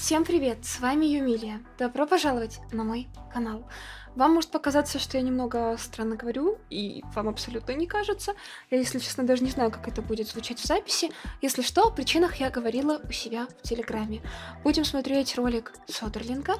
Всем привет, с вами Юмилия. Добро пожаловать на мой канал. Вам может показаться, что я немного странно говорю, и вам абсолютно не кажется. Я, если честно, даже не знаю, как это будет звучать в записи. Если что, о причинах я говорила у себя в Телеграме. Будем смотреть ролик Содерлинга.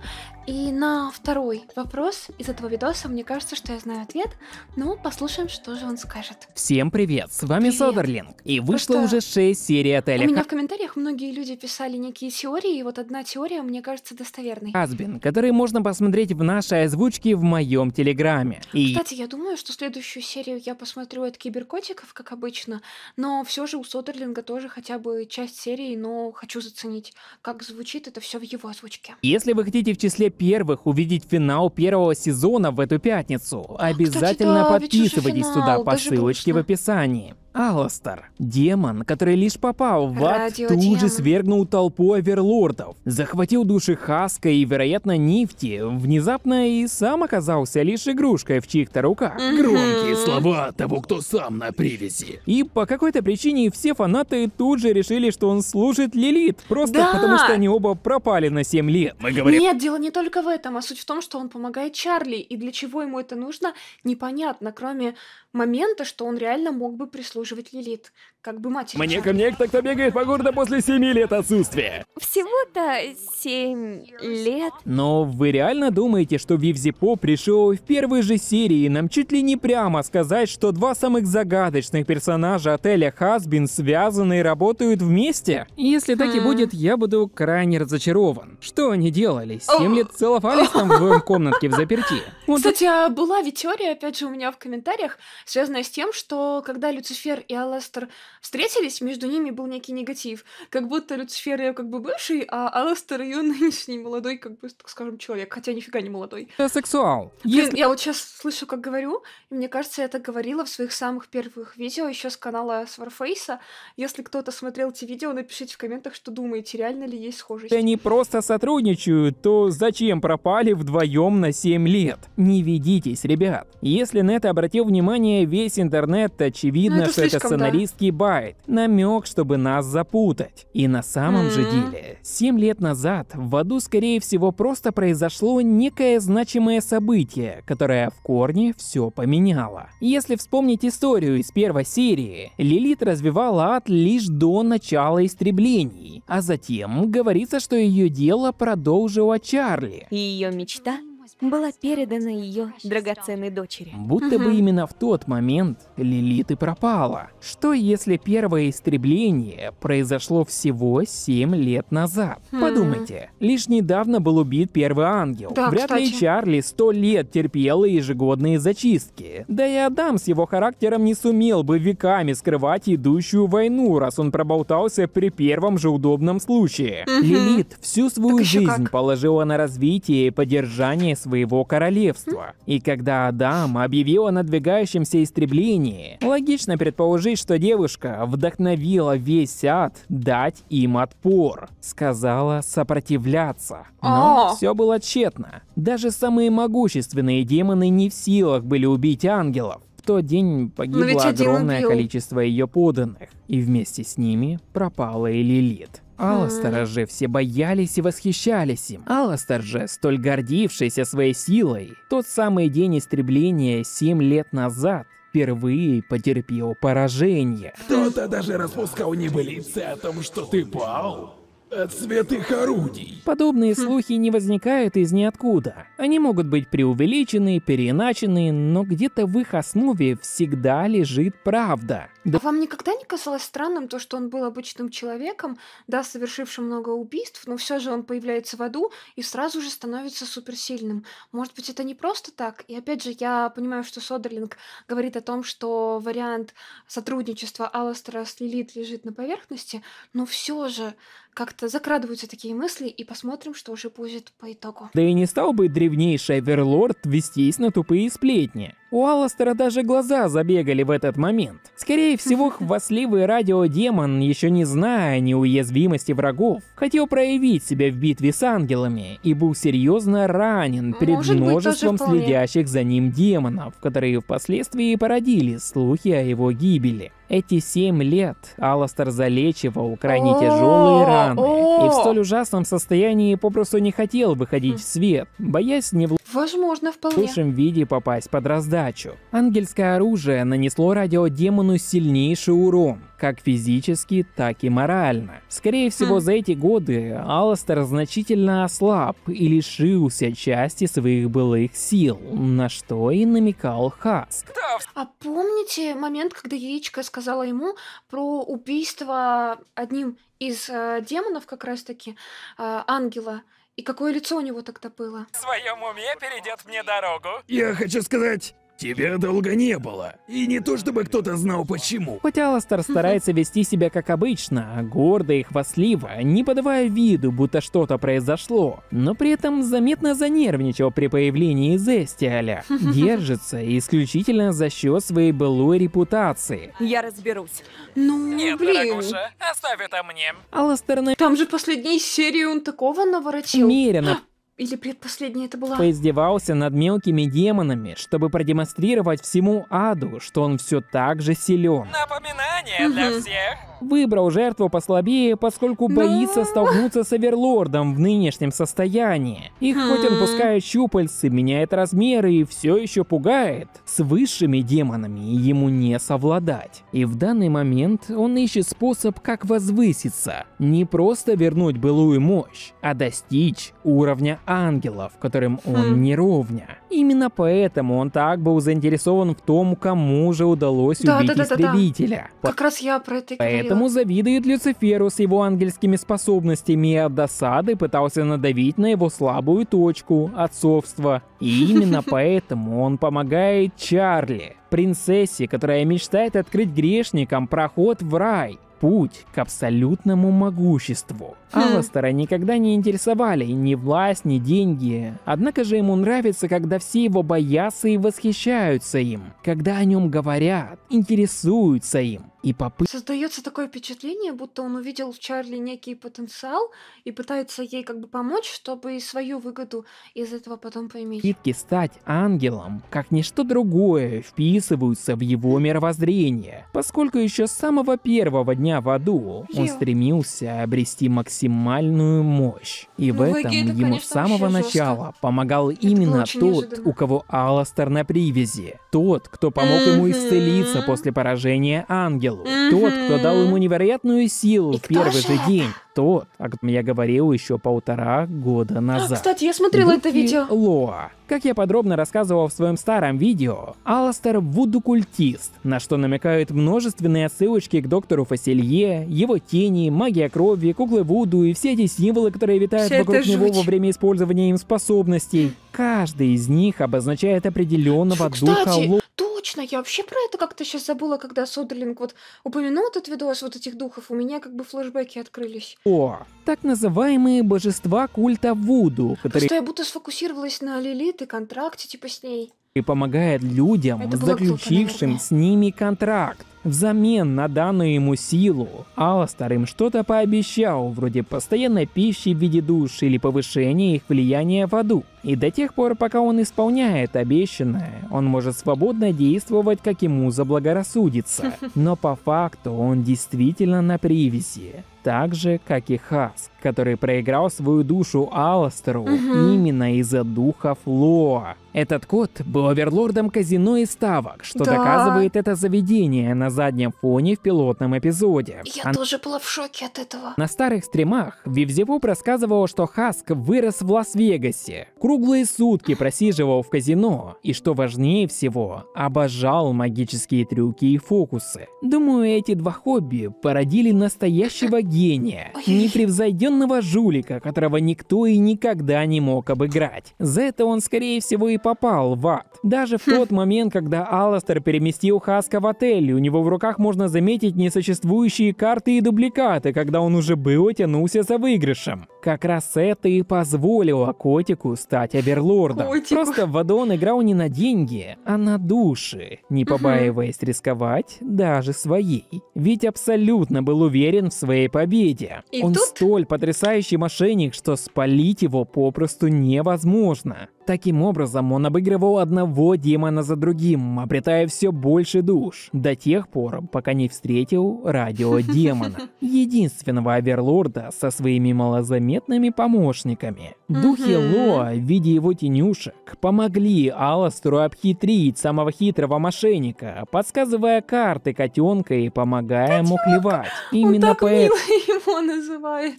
И на второй вопрос из этого видоса мне кажется, что я знаю ответ, но ну, послушаем, что же он скажет. Всем привет, с вами привет. Содерлинг. И ну вышло Просто... уже 6 серий отеля. У меня в комментариях многие люди писали некие теории, и вот одна теория, мне кажется, достоверной. Азбин, который можно посмотреть в нашей озвучке в моем телеграме. И... Кстати, я думаю, что следующую серию я посмотрю от киберкотиков, как обычно, но все же у Содерлинга тоже хотя бы часть серии, но хочу заценить, как звучит это все в его озвучке. Если вы хотите в числе первых увидеть финал первого сезона в эту пятницу, обязательно Кстати, да, подписывайтесь туда сюда по ссылочке грустно. в описании. Аластер, демон, который лишь попал в ад, тут же свергнул толпу оверлордов, захватил души Хаска и, вероятно, Нифти, внезапно и сам оказался лишь игрушкой в чьих-то руках. Громкие слова того, кто сам на привязи. И по какой-то причине все фанаты тут же решили, что он служит Лилит, просто да! потому что они оба пропали на 7 лет. Мы говорим... Нет, дело не только в этом, а суть в том, что он помогает Чарли, и для чего ему это нужно, непонятно, кроме момента, что он реально мог бы прислушаться обслуживать Лилит, как бы мать Мне ко мне кто-то бегает по городу после семи лет отсутствия. Всего-то семь лет. Но вы реально думаете, что Вивзипо пришел в первой же серии? Нам чуть ли не прямо сказать, что два самых загадочных персонажа отеля Хасбин связаны и работают вместе? Если так и хм. будет, я буду крайне разочарован. Что они делали? Семь лет целовались там в комнатке в заперти. Кстати, а была ведь теория, опять же, у меня в комментариях, связанная с тем, что когда Люцифер и Аластер встретились, между ними был некий негатив. Как будто Люцифер ее как бы бывший, а Аластер ее нынешний молодой, как бы, так скажем, человек. Хотя нифига не молодой. Это сексуал. Блин, Если... я вот сейчас слышу, как говорю, и мне кажется, я это говорила в своих самых первых видео еще с канала Сварфейса. Если кто-то смотрел эти видео, напишите в комментах, что думаете, реально ли есть схожесть. Они просто сотрудничают, то зачем пропали вдвоем на 7 лет? Не ведитесь, ребят. Если на это обратил внимание весь интернет, очевидно, ну, это что это сценаристки да байт, намек, чтобы нас запутать. И на самом же деле, 7 лет назад в аду, скорее всего, просто произошло некое значимое событие, которое в корне все поменяло. Если вспомнить историю из первой серии, Лилит развивала ад лишь до начала истреблений, а затем говорится, что ее дело продолжила Чарли. И ее мечта была передана ее драгоценной дочери. Будто угу. бы именно в тот момент Лилит и пропала. Что если первое истребление произошло всего 7 лет назад? Хм. Подумайте, лишь недавно был убит первый ангел. Да, Вряд кстати. ли Чарли сто лет терпела ежегодные зачистки. Да и Адам с его характером не сумел бы веками скрывать идущую войну, раз он проболтался при первом же удобном случае. Угу. Лилит всю свою жизнь как. положила на развитие и поддержание своего своего королевства. И когда Адам объявил о надвигающемся истреблении, логично предположить, что девушка вдохновила весь сад дать им отпор. Сказала сопротивляться. Но а. все было тщетно. Даже самые могущественные демоны не в силах были убить ангелов. В тот день погибло огромное убил. количество ее поданных, и вместе с ними пропала и Лилит. Аластера же все боялись и восхищались им. Аластер же, столь гордившийся своей силой, тот самый день истребления семь лет назад, впервые потерпел поражение. Кто-то даже распускал небылицы о том, что ты пал от святых орудий. Подобные хм. слухи не возникают из ниоткуда. Они могут быть преувеличены, переиначены, но где-то в их основе всегда лежит правда. Да... А вам никогда не казалось странным то, что он был обычным человеком, да, совершившим много убийств, но все же он появляется в аду и сразу же становится суперсильным? Может быть, это не просто так? И опять же, я понимаю, что Содерлинг говорит о том, что вариант сотрудничества Алластера с Лилит лежит на поверхности, но все же как-то закрадываются такие мысли, и посмотрим, что же будет по итогу. Да и не стал бы древнейший Аверлорд вестись на тупые сплетни. У Алластера даже глаза забегали в этот момент. Скорее всего, хвастливый радиодемон, еще не зная о неуязвимости врагов, хотел проявить себя в битве с ангелами и был серьезно ранен перед Может множеством быть, следящих за ним демонов, которые впоследствии породили слухи о его гибели. Эти семь лет Алластер залечивал крайне тяжелые раны и в столь ужасном состоянии попросту не хотел выходить в хм. свет, боясь не в. Возможно, вполне. В лучшем виде попасть под раздачу. Ангельское оружие нанесло радиодемону сильнейший урон, как физически, так и морально. Скорее всего, mm. за эти годы Алластер значительно ослаб и лишился части своих былых сил, на что и намекал Хаск. А помните момент, когда яичко сказала ему про убийство одним из э, демонов как раз-таки, э, ангела? И какое лицо у него тогда было? В своем уме перейдет мне дорогу. Я хочу сказать, Тебя долго не было. И не то чтобы кто-то знал почему. Хотя Аластер старается вести себя как обычно, а гордо и хвастливо, не подавая виду, будто что-то произошло, но при этом заметно занервничал при появлении Зестиаля. Держится исключительно за счет своей былой репутации. Я разберусь. Ну, Нет, блин. дорогуша, оставь это мне. Аластер на... Там же последней серии он такого наворотил. Меренно Или предпоследняя это была? Поиздевался над мелкими демонами, чтобы продемонстрировать всему аду, что он все так же силен. Напоминание угу. для всех. Выбрал жертву послабее, поскольку ну... боится столкнуться с Аверлордом в нынешнем состоянии. И хоть он хм. пускает щупальцы, меняет размеры и все еще пугает, с высшими демонами ему не совладать. И в данный момент он ищет способ, как возвыситься. Не просто вернуть былую мощь, а достичь уровня ангелов, которым он хм. не ровня. Именно поэтому он так был заинтересован в том, кому же удалось да, убить да, да, истребителя. Да, да. Как раз я про это и говорила. Поэтому завидует Люциферу с его ангельскими способностями и от досады пытался надавить на его слабую точку – отцовство. И именно поэтому он помогает Чарли, принцессе, которая мечтает открыть грешникам проход в рай путь к абсолютному могуществу. Хм. Алластера никогда не интересовали ни власть, ни деньги. Однако же ему нравится, когда все его боятся и восхищаются им, когда о нем говорят, интересуются им и попытки... Создается такое впечатление, будто он увидел в Чарли некий потенциал и пытается ей как бы помочь, чтобы и свою выгоду из этого потом поиметь. Попытки стать ангелом, как ничто другое, вписываются в его мировоззрение, поскольку еще с самого первого дня в аду Ё. он стремился обрести максимальную мощь. И ну, в этом это, ему конечно, с самого начала жестко. помогал это именно тот, неожиданно. у кого Алластер на привязи. Тот, кто помог ему исцелиться после поражения ангела делу. Mm-hmm. Тот, кто дал ему невероятную силу И в первый же день. Тот, о котором я говорил еще полтора года а, назад. Кстати, я смотрела Буки это видео. Лоа. Как я подробно рассказывал в своем старом видео, Аластер – вуду-культист, на что намекают множественные отсылочки к доктору Фасилье, его тени, магия крови, куклы Вуду и все эти символы, которые витают Вся вокруг него во время использования им способностей. Каждый из них обозначает определенного Кстати, духа Лоа точно, я вообще про это как-то сейчас забыла, когда Содерлинг вот упомянул этот видос вот этих духов, у меня как бы флешбеки открылись. О, так называемые божества культа Вуду, которые... Просто я будто сфокусировалась на Лилит и контракте типа с ней. И помогает людям, заключившим глупо, с ними контракт. Взамен на данную ему силу, Аластер им что-то пообещал, вроде постоянной пищи в виде душ или повышения их влияния в аду. И до тех пор, пока он исполняет обещанное, он может свободно действовать, как ему заблагорассудится. Но по факту он действительно на привязи. Так же, как и Хаск, который проиграл свою душу Аластеру угу. именно из-за духа Флоа. Этот кот был оверлордом казино и ставок, что да. доказывает это заведение на на заднем фоне в пилотном эпизоде. Я Она... тоже была в шоке от этого. На старых стримах Вивзевуп рассказывал, что Хаск вырос в Лас-Вегасе, круглые сутки просиживал в казино и, что важнее всего, обожал магические трюки и фокусы. Думаю, эти два хобби породили настоящего гения, непревзойденного жулика, которого никто и никогда не мог обыграть. За это он, скорее всего, и попал в ад. Даже в хм. тот момент, когда Алластер переместил Хаска в отель, у него в руках можно заметить несуществующие карты и дубликаты, когда он уже был тянулся за выигрышем. Как раз это и позволило котику стать оверлордом. Котику. Просто в Вадо играл не на деньги, а на души, не побаиваясь угу. рисковать даже своей. Ведь абсолютно был уверен в своей победе. И он тут... столь потрясающий мошенник, что спалить его попросту невозможно. Таким образом, он обыгрывал одного демона за другим, обретая все больше душ, до тех пор, пока не встретил радиодемона, единственного оверлорда со своими малозаметными помощниками. Духи Лоа в виде его тенюшек помогли Аластеру обхитрить самого хитрого мошенника, подсказывая карты котенка и помогая ему клевать. Именно поэтому его называет.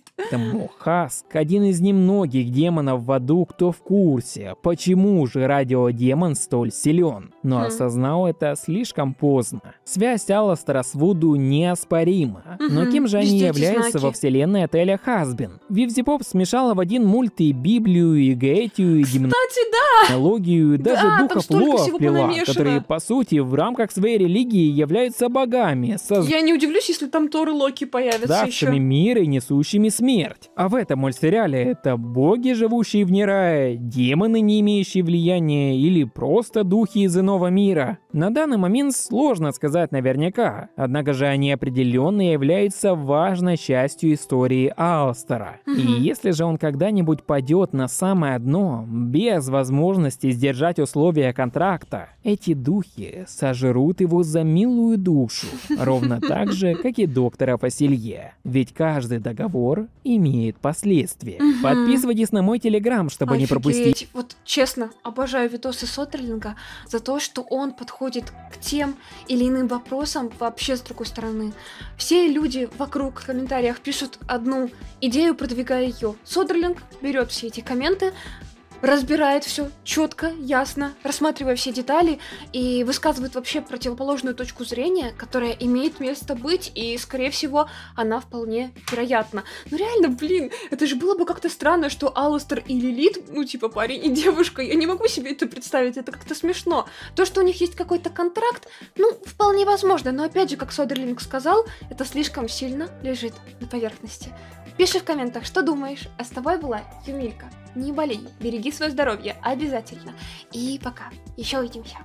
Хаск один из немногих демонов в аду, кто в курсе, почему же радиодемон столь силен, но хм. осознал это слишком поздно. Связь Алластера с Вуду неоспорима, но кем же они являются во вселенной отеля Хасбин? Вивзипоп смешала в один мульт и Библию, и Гетию, и гимнологию, и даже духов Лоа вплела, которые, по сути, в рамках своей религии являются богами. Со... Я не удивлюсь, если там Тор Локи появятся Давшими еще. мир и несущими смерть. А в этом мультсериале это боги, живущие вне рая, демоны не имеющие влияния, или просто духи из иного мира. На данный момент сложно сказать наверняка, однако же они определенно являются важной частью истории Алстера. И если же он когда-нибудь падет на самое дно, без возможности сдержать условия контракта, эти духи сожрут его за милую душу, ровно так же, как и доктора Фасилье. Ведь каждый договор имеет последствия. Подписывайтесь на мой телеграм, чтобы Офигеть. не пропустить. Вот честно, обожаю видосы Сотрелинга за то, что он подходит подходит к тем или иным вопросам вообще с другой стороны. Все люди вокруг в комментариях пишут одну идею, продвигая ее. Содерлинг берет все эти комменты, разбирает все четко, ясно, рассматривая все детали и высказывает вообще противоположную точку зрения, которая имеет место быть, и, скорее всего, она вполне вероятна. Но ну, реально, блин, это же было бы как-то странно, что Алластер и Лилит, ну, типа парень и девушка, я не могу себе это представить, это как-то смешно. То, что у них есть какой-то контракт, ну, вполне возможно, но опять же, как Содерлинг сказал, это слишком сильно лежит на поверхности. Пиши в комментах, что думаешь. А с тобой была Юмилька не болей, береги свое здоровье обязательно. И пока. Еще увидимся.